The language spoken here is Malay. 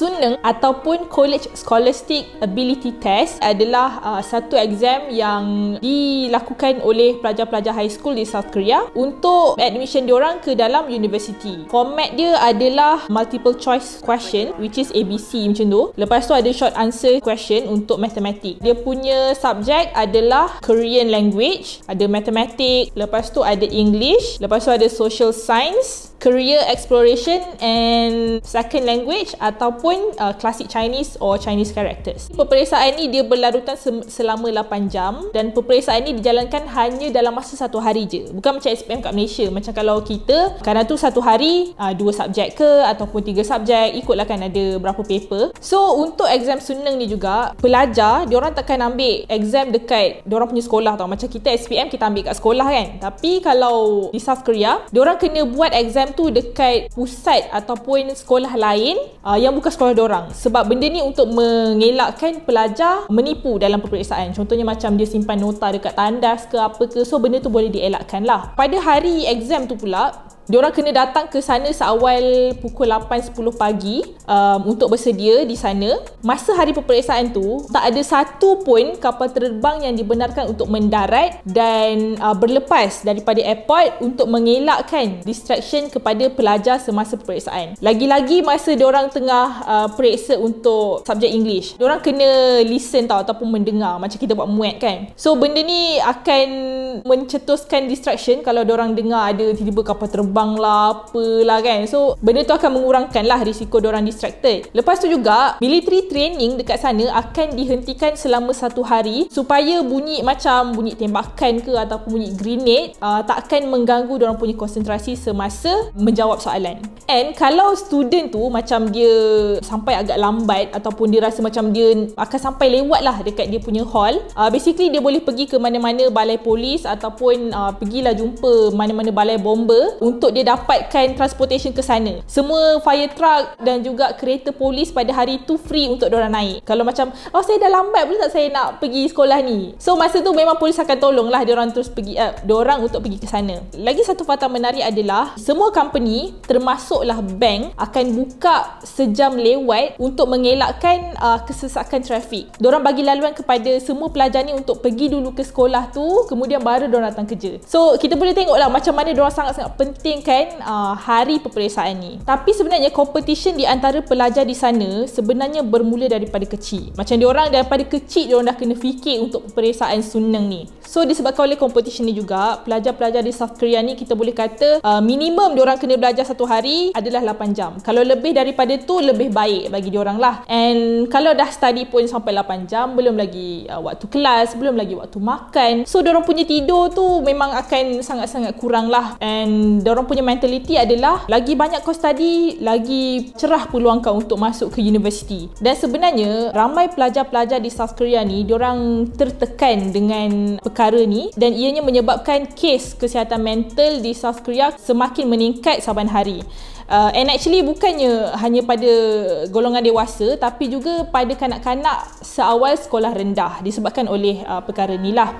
Sunneng ataupun College Scholastic Ability Test adalah uh, satu exam yang dilakukan oleh pelajar-pelajar high school di South Korea untuk admission diorang ke dalam universiti. Format dia adalah multiple choice question which is ABC macam tu. Lepas tu ada short answer question untuk matematik. Dia punya subjek adalah Korean language, ada matematik, lepas tu ada English, lepas tu ada social science, career exploration and second language ataupun uh, classic Chinese or Chinese characters. Peperiksaan ni dia berlarutan selama 8 jam dan peperiksaan ni dijalankan hanya dalam masa satu hari je. Bukan macam SPM kat Malaysia. Macam kalau kita, kadang tu satu hari uh, dua subjek ke ataupun tiga subjek ikutlah kan ada berapa paper. So untuk exam suneng ni juga pelajar, diorang takkan ambil exam dekat diorang punya sekolah tau. Macam kita SPM kita ambil kat sekolah kan. Tapi kalau di South Korea, diorang kena buat exam tu dekat pusat ataupun sekolah lain uh, yang bukan sekolah orang sebab benda ni untuk mengelakkan pelajar menipu dalam peperiksaan contohnya macam dia simpan nota dekat tandas ke apa ke so benda tu boleh dielakkan lah pada hari exam tu pula Orang kena datang ke sana seawal pukul 8-10 pagi um, untuk bersedia di sana. Masa hari peperiksaan tu, tak ada satu pun kapal terbang yang dibenarkan untuk mendarat dan uh, berlepas daripada airport untuk mengelakkan distraction kepada pelajar semasa peperiksaan. Lagi-lagi masa orang tengah uh, periksa untuk subjek English, orang kena listen tau ataupun mendengar macam kita buat muet kan. So benda ni akan mencetuskan distraction kalau orang dengar ada tiba-tiba kapal terbang bangla apa lah kan so benda tu akan mengurangkan lah risiko orang distracted lepas tu juga military training dekat sana akan dihentikan selama satu hari supaya bunyi macam bunyi tembakan ke ataupun bunyi grenade uh, takkan mengganggu orang punya konsentrasi semasa menjawab soalan and kalau student tu macam dia sampai agak lambat ataupun dia rasa macam dia akan sampai lewat lah dekat dia punya hall uh, basically dia boleh pergi ke mana-mana balai polis ataupun uh, pergilah jumpa mana-mana balai bomba untuk untuk dia dapatkan transportation ke sana. Semua fire truck dan juga kereta polis pada hari tu free untuk orang naik. Kalau macam, oh saya dah lambat pun tak saya nak pergi sekolah ni. So masa tu memang polis akan tolong lah orang terus pergi, uh, eh, orang untuk pergi ke sana. Lagi satu fakta menarik adalah semua company termasuklah bank akan buka sejam lewat untuk mengelakkan uh, kesesakan trafik. Orang bagi laluan kepada semua pelajar ni untuk pergi dulu ke sekolah tu kemudian baru orang datang kerja. So kita boleh tengok lah macam mana orang sangat-sangat penting pentingkan uh, hari peperiksaan ni. Tapi sebenarnya competition di antara pelajar di sana sebenarnya bermula daripada kecil. Macam diorang daripada kecil diorang dah kena fikir untuk peperiksaan sunnah ni. So disebabkan oleh competition ni juga, pelajar-pelajar di South Korea ni kita boleh kata uh, minimum orang kena belajar satu hari adalah 8 jam. Kalau lebih daripada tu lebih baik bagi orang lah. And kalau dah study pun sampai 8 jam, belum lagi uh, waktu kelas, belum lagi waktu makan. So orang punya tidur tu memang akan sangat-sangat kurang lah. And orang punya mentaliti adalah lagi banyak kau study, lagi cerah peluang kau untuk masuk ke universiti. Dan sebenarnya ramai pelajar-pelajar di South Korea ni orang tertekan dengan perkara ni dan ianya menyebabkan kes kesihatan mental di South Korea semakin meningkat saban hari. Uh, and actually bukannya hanya pada golongan dewasa tapi juga pada kanak-kanak seawal sekolah rendah disebabkan oleh uh, perkara ni lah.